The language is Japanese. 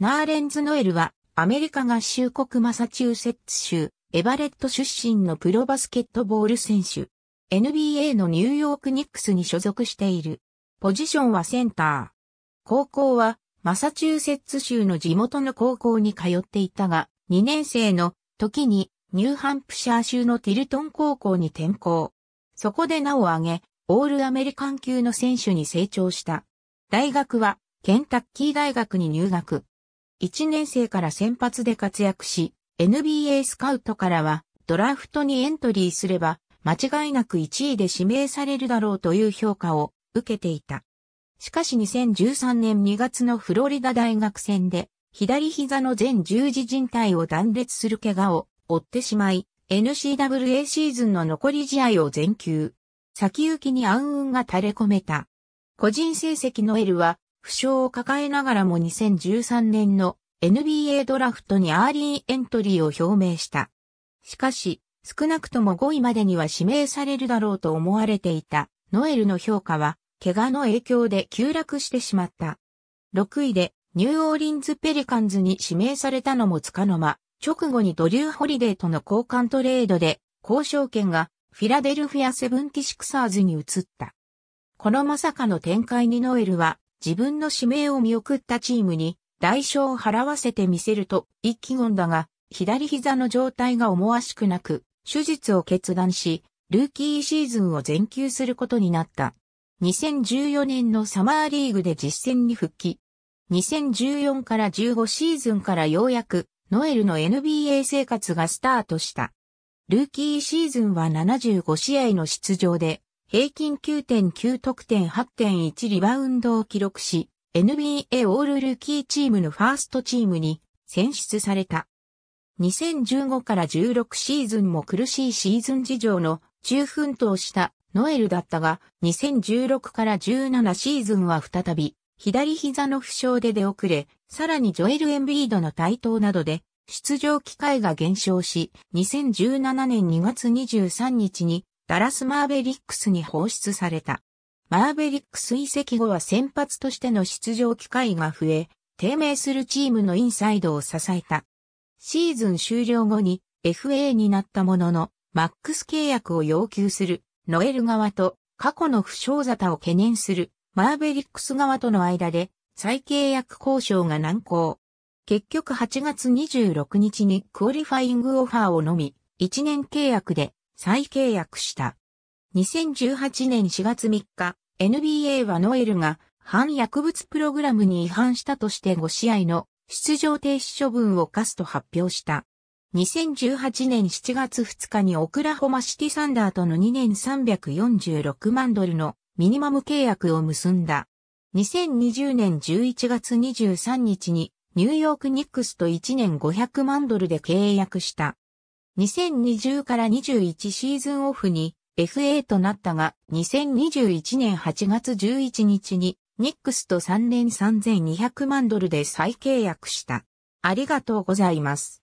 ナーレンズ・ノエルは、アメリカ合衆国マサチューセッツ州、エバレット出身のプロバスケットボール選手。NBA のニューヨークニックスに所属している。ポジションはセンター。高校は、マサチューセッツ州の地元の高校に通っていたが、2年生の時にニューハンプシャー州のティルトン高校に転校。そこで名を挙げ、オールアメリカン級の選手に成長した。大学は、ケンタッキー大学に入学。1年生から先発で活躍し、NBA スカウトからはドラフトにエントリーすれば間違いなく1位で指名されるだろうという評価を受けていた。しかし2013年2月のフロリダ大学戦で左膝の全十字靭帯を断裂する怪我を負ってしまい、n c w a シーズンの残り試合を全休。先行きに暗雲が垂れ込めた。個人成績の L は負傷を抱えながらも2013年の NBA ドラフトにアーリーエントリーを表明した。しかし、少なくとも5位までには指名されるだろうと思われていたノエルの評価は、怪我の影響で急落してしまった。6位でニューオーリンズペリカンズに指名されたのもつかの間、直後にドリュー・ホリデーとの交換トレードで、交渉権がフィラデルフィアセブンティシクサーズに移った。このまさかの展開にノエルは自分の指名を見送ったチームに代償を払わせてみせると一気言だが、左膝の状態が思わしくなく、手術を決断し、ルーキーシーズンを全休することになった。2014年のサマーリーグで実戦に復帰。2014から15シーズンからようやくノエルの NBA 生活がスタートした。ルーキーシーズンは75試合の出場で平均9.9得点8.1リバウンドを記録し、NBA オールルーキーチームのファーストチームに選出された。2015から16シーズンも苦しいシーズン事情の中奮闘したノエルだったが、2016から17シーズンは再び、左膝の負傷で出遅れ、さらにジョエル・エンビードの台頭などで、出場機会が減少し、2017年2月23日にダラスマーベリックスに放出された。マーベリックス移籍後は先発としての出場機会が増え、低迷するチームのインサイドを支えた。シーズン終了後に FA になったものの、マックス契約を要求するノエル側と過去の不祥沙汰を懸念するマーベリックス側との間で再契約交渉が難航。結局8月26日にクオリファイングオファーをのみ、1年契約で再契約した。2018年4月3日、NBA はノエルが反薬物プログラムに違反したとして5試合の出場停止処分を課すと発表した。2018年7月2日にオクラホマシティサンダーとの2年346万ドルのミニマム契約を結んだ。2020年11月23日にニューヨークニックスと1年500万ドルで契約した。2020から21シーズンオフに FA となったが、2021年8月11日にニックスと3年3200万ドルで再契約した。ありがとうございます。